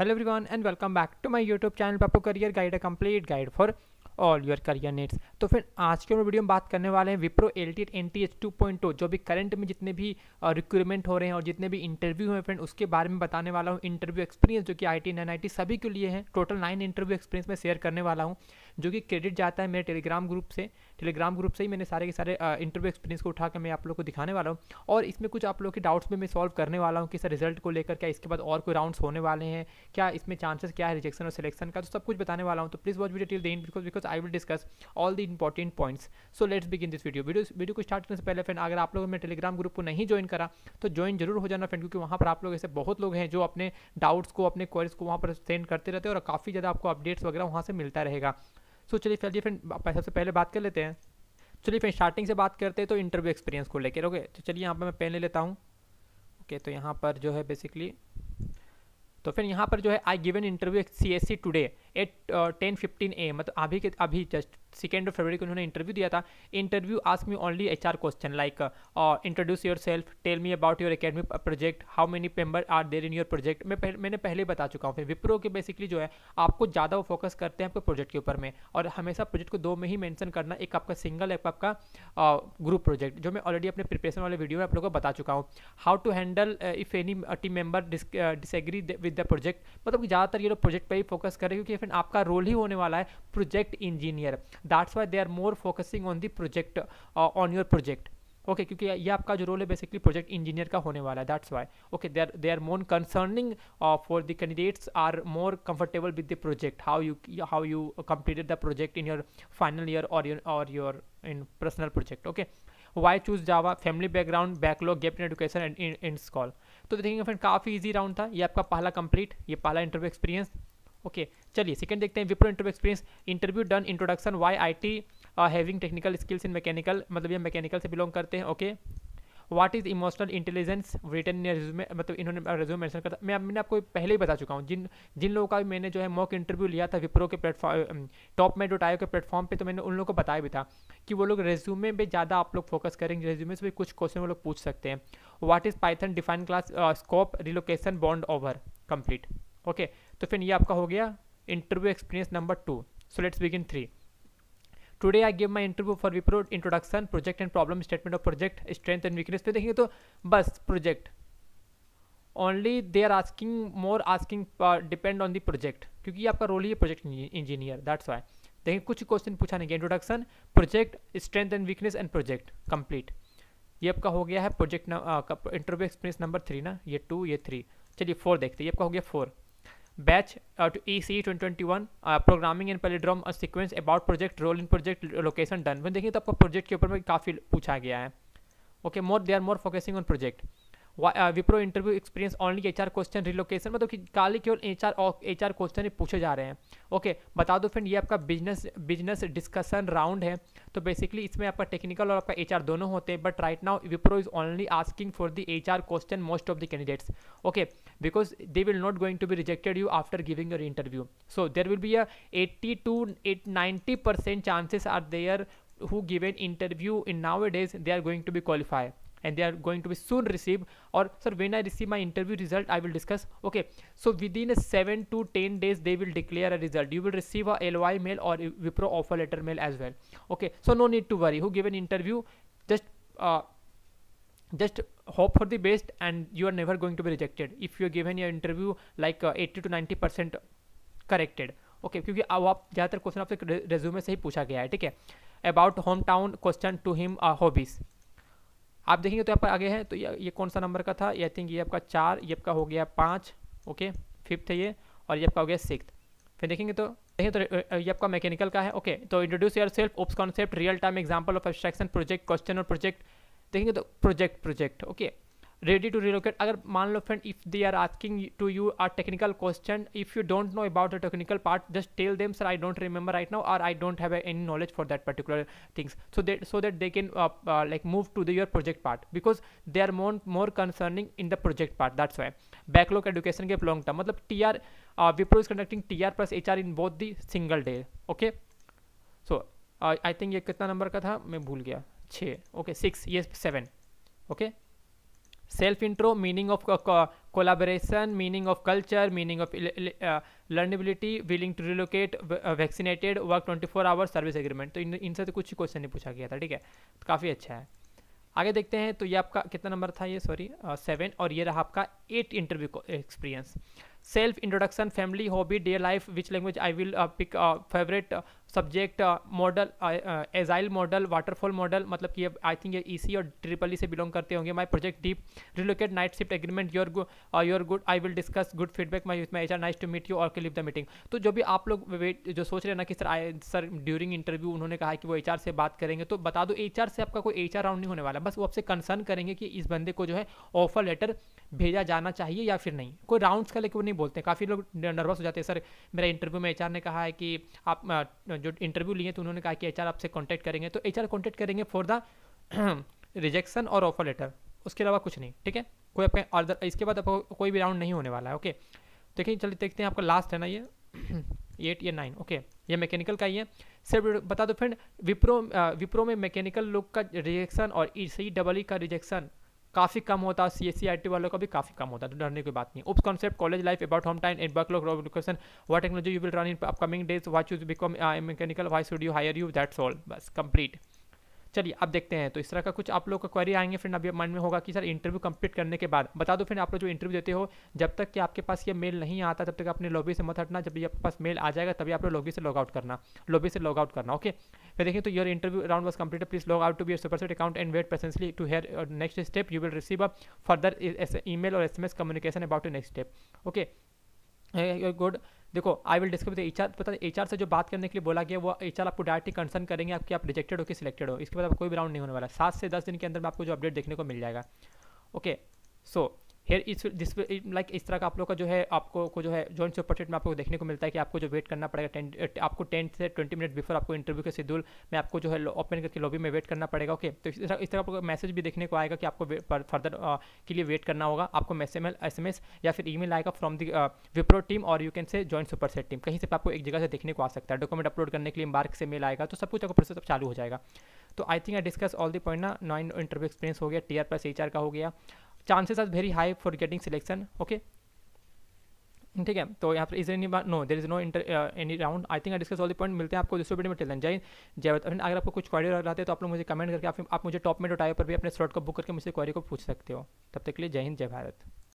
Hello everyone and welcome back to my YouTube channel Pappu career guide a complete guide for all your career needs तो फिर आज के video में बात करने वाले हैं Wipro L T N T H two point two जो भी करंट में जितने भी रिक्रूटमेंट हो रहे हैं और जितने भी इंटरव्यू हैं फ्रेंड उसके बारे में बताने वाला हूँ इंटरव्यू एक्सपीरियंस जो कि आई टी आई टी सभी के लिए है टोटल नाइन इंटरव्यू एक्सपीरियंस में शेयर करने वाला हूँ जो कि क्रेडिट जाता है मेरे टेलीग्राम ग्रुप से टेलीग्राम ग्रुप से ही मैंने सारे के सारे इंटरव्यू एक्सपीरियंस को उठा कर मैं आप लोग को दिखाने वाला हूँ और इसमें कुछ आप लोग के डाउट्स भी मैं सॉल्व करने वाला हूँ कि सर रिजल्ट को लेकर क्या इसके बाद और कोई राउंड्स होने वाले हैं क्या इसमें चांसेस क्या है रिजेक्शन और सिलेक्शन का तो सब कुछ बताने वाला हूँ तो please watch video till because because I will discuss all the important points so let's begin this video video video को स्टार्ट करने से पहले फ्रेंड अगर आप लोगों ने टेलीग्राम ग्रुप को नहीं ज्वाइन करा तो ज्वाइन जरूर हो जाना फ्रेंड क्योंकि वहाँ पर आप लोग ऐसे बहुत लोग हैं जो अपने डाउट्स को अपने क्वेरीज को वहाँ पर सेंड करते रहते हैं और काफ़ी ज़्यादा आपको अपडेट्स वगैरह वहाँ से मिलता रहेगा सो चलिए फिर चलिए फिर सबसे पहले बात कर लेते हैं चलिए फिर स्टार्टिंग से बात करते हैं तो इंटरव्यू एक्सपीरियंस को लेकर ओके तो चलिए यहाँ पर मैं पेन ले लेता हूँ ओके तो यहाँ पर जो है बेसिकली तो फिर यहाँ पर जो है I given interview C S C today at ten fifteen a मतलब अभी के अभी जस्ट सेकेंड ऑफ को उन्होंने इंटरव्यू दिया था इंटरव्यू आज मी only H R question like introduce yourself tell me about your academic project how many member are there in your project मैं पहले मैंने पहले बता चुका हूँ फिर विप्रो के बेसिकली जो है आपको ज़्यादा वो फोकस करते हैं आपके प्रोजेक्ट के ऊपर में और हमेशा प्रोजेक्ट को दो में ही मैंशन करना एक आपका सिंगल एक आपका ग्रुप uh, प्रोजेक्ट जो मैं ऑलरेडी अपने प्रिपरेशन वाले वीडियो में आप लोगों को बता चुका हूँ how to handle if any team member disagree with the project मतलब ज़्यादातर ये लोग प्रोजेक्ट पर ही फोकस करें क्योंकि फिर आपका रोल ही होने वाला है project engineer that's why they are more focusing on the project on your project okay क्योंकि ये आपका जो रोल है बेसिकली प्रोजेक्ट इंजीनियर का होने वाला है that's why okay they are they are more concerning for the candidates are more comfortable with the project how you how you completed the project in your final year और your और your in personal project okay why choose Java family background backlog gap in education and in school तो देखेंगे friend काफ़ी easy round था ये आपका पहला complete ये पहला इंटरव्यू एक्सपीरियंस ओके okay. चलिए सेकंड देखते हैं Wipro interview experience interview done introduction why I T having technical skills in mechanical मतलब ये मैकेनिकल से बिलोंग करते हैं okay what is emotional intelligence return resume मतलब इन्होंने रिज्यूमे मैंशन करता मैं मैंने आपको पहले ही बता चुका हूँ जिन जिन लोगों का मैंने जो है मॉक इंटरव्यू लिया था विप्रो के प्लेटफॉर्म टॉप मेट डॉट के प्लेटफॉर्म पे तो मैंने उन लोगों को बताया भी था कि वो लोग रेज्यूमे पे ज़्यादा आप लोग फोकस करेंगे रेज्यूमे से भी कुछ क्वेश्चन वो लोग पूछ सकते हैं what is Python define class scope relocation bond over complete okay तो फिर ये आपका हो गया interview experience number two so let's begin three today I give my interview for Wipro introduction project and problem statement of project strength and weakness पे देखेंगे तो बस project only they are asking more asking depend on the project क्योंकि आपका role ही है project engineer that's Y देखिए कुछ question पूछा नहीं गया introduction project strength and weakness and project complete ये आपका हो गया है project interview experience number three ना ये टू ये थ्री चलिए फोर देखते हैं ये आपका हो गया four batch uh, to EC 2021 uh, programming in Palindrome a sequence about project role in project location done when देखिए तो आपका project के ऊपर में काफ़ी पूछा गया है okay more they are more focusing on project Wipro interview experience only R question relocation मतलब कि काले केवल एच आर क्वेश्चन ही पूछे जा रहे हैं ओके बता दो फ्रेंड ये आपका बिजनेस बिजनेस डिस्कशन राउंड है तो बेसिकली इसमें आपका टेक्निकल और आपका एच आर दोनों होते हैं but right now Wipro is only asking for the R question most of the candidates okay because they will not going to be rejected you after giving your interview so there will be a eighty to eight ninety percent chances are there who given interview in now days they are going to be qualify and they are going to be soon received or sir when i receive my interview result i will discuss okay so within 7 to 10 days they will declare a result you will receive a ly mail or Vipro wipro offer letter mail as well okay so no need to worry who given an interview just uh, just hope for the best and you are never going to be rejected if you are given your interview like uh, 80 to 90 percent corrected. Okay क्योंकि अब आप ज़्यादातर question आपसे resume से ही पूछा गया है ठीक है about hometown question to him hobbies आप देखेंगे तो आपका आगे है तो ये ये कौन सा नंबर का था आई थिंक ये आपका चार ये आपका हो गया पाँच ओके फिफ्थ है ये और ये आपका हो गया सिक्स फिर देखेंगे तो देखिए तो ये आपका मैकेनिकल का है ओके तो introduce yourself OOPS concept real time example of abstraction project question और प्रोजेक्ट देखेंगे तो project project okay ready to relocate अगर मान लो friend if they are asking to you are technical question if you don't know about a technical part just tell them sir I don't remember right now और I don't have any knowledge for that particular things so that so that they can like move to the your project part because they are more more concerning in the project part that's why backlog education के long term मतलब T R Wipro is conducting T R plus H R in both the single day okay so I think ये कितना नंबर का था मैं भूल गया छः ओके सिक्स ये seven okay self intro meaning of collaboration meaning of culture meaning of लर्नेबिलिटी willing to relocate vaccinated work twenty four hours service agreement तो इनसे तो कुछ ही क्वेश्चन नहीं पूछा गया था ठीक है तो काफ़ी अच्छा है आगे देखते हैं तो ये आपका कितना नंबर था ये सॉरी सेवन uh, और ये रहा आपका eight interview experience self introduction family hobby day life which language I will pick favourite subject model agile model waterfall model मतलब कि आई थिंक ये ईसी e और ट्रिपल ई से बिलोंग करते होंगे my project deep relocate night shift agreement your your good I will discuss good feedback my with my H R nice to meet you और leave the meeting तो जो भी आप लोग वेट जो सोच रहे हैं ना कि sir I sir during interview उन्होंने कहा कि वो एच आर से बात करेंगे तो बता दो एच आर से आपका कोई एच आर राउंड नहीं होने वाला बस वो आपसे कंसर्न करेंगे कि इस बंदे को जो है ऑफर लेटर भेजा जाना चाहिए या फिर नहीं कोई राउंड्स का लेकर नहीं बोलते काफ़ी लोग नर्वस हो जाते हैं सर मेरा इंटरव्यू में एच ने कहा है कि आप जो इंटरव्यू लिए तो उन्होंने कहा कि एच आपसे कॉन्टैक्ट करेंगे तो एच आर करेंगे फॉर द रिजेक्शन और ऑफर लेटर उसके अलावा कुछ नहीं ठीक है कोई आपके अदर इसके बाद आपको कोई भी राउंड नहीं होने वाला है ओके देखिए चलिए देखते हैं आपका लास्ट है ना ये एट या नाइन ओके ये मैकेनिकल का ही है सर बता दो फ्रेंड विप्रो विप्रो में मैकेनिकल लोग का रिजेक्शन और ई सी डबल ई का रिजेक्शन काफ़ी कम होता है सी एस सी वालों का भी काफ़ी कम होता है तो डरने की बात नहीं OOP concept college life about home time and work location what technology you will run in upcoming days watch use become mechanical why should you hire you that's all बस कंप्लीट चलिए अब देखते हैं तो इस तरह का कुछ आप लोग का क्वेरी आएंगे फ्रेंड अभी मन में होगा कि सर इंटरव्यू कंप्लीट करने के बाद बता दो फ्रेंड आप लोग जो इंटरव्यू देते हो जब तक कि आपके पास ये मेल नहीं आता तब तक अपने लॉबी से मत हटना जब भी आपके पास मेल आ जाएगा तभी आप लोग लॉबी से लॉग आउट करना लॉबी से लॉग आउट करना ओके फिर देखिए तो your interview round was complete please log out to be set account and wait personally to hear next step you will receive a further e mail और S M S communication about next step okay good देखो I will discuss H R पता H R से जो बात करने के लिए बोला गया वो एच आर आपको डायरेक्टली कंसर्न करेंगे आपकी आप रिजेक्टेड हो कि सिलेक्टेड हो इसके बाद कोई भी राउंड नहीं होने वाला सात से दस दिन के अंदर में आपको जो अपडेट देखने को मिल जाएगा okay so here is this like इस तरह का आप लोग का जो है आपको को जो है जॉइंट सुपर सेट में आपको देखने को मिलता है कि आपको जो वेट करना पड़ेगा टेन eh, आपको टेन से ट्वेंटी मिनट बिफोर आपको इंटरव्यू के शेड्यूल में आपको जो है ओपन करके लॉबी में वेट करना पड़ेगा ओके तो इस तरह इस तरह आपको मैसेज भी देखने को आएगा कि आपको फर्दर uh, के लिए वेट करना होगा आपको मैसेज एस एम एस या फिर मेल आएगा फ्रॉम दी विप्रो टीम और you can say joint superset team कहीं से आपको एक जगह से देखने को आ सकता है डॉक्यूमेंट अपलोड करने के लिए मार्क से मेल आएगा तो सब कुछ आपको प्रोसेस अब चालू हो जाएगा तो I think I discuss all the point ना नॉइन इंटरव्यू एक्सपीरियंस हो गया टी आर प्लस एच का हो गया chances are very high for getting selection okay ठीक है तो यहाँ पर is any no there is no inter any round I think I discuss all the point मिलते हैं आपको दूसरे वीडियो में टेलन जय जय फ्रेंड अगर आपको कुछ क्वारी रहते हैं तो आप लोग मुझे कमेंट करके आप, आप मुझे टॉप में डोटाइव पर भी अपने स्लॉट को बुक करके मुझसे क्वारी को पूछ सकते हो तब तक के लिए जय हिंद जय भारत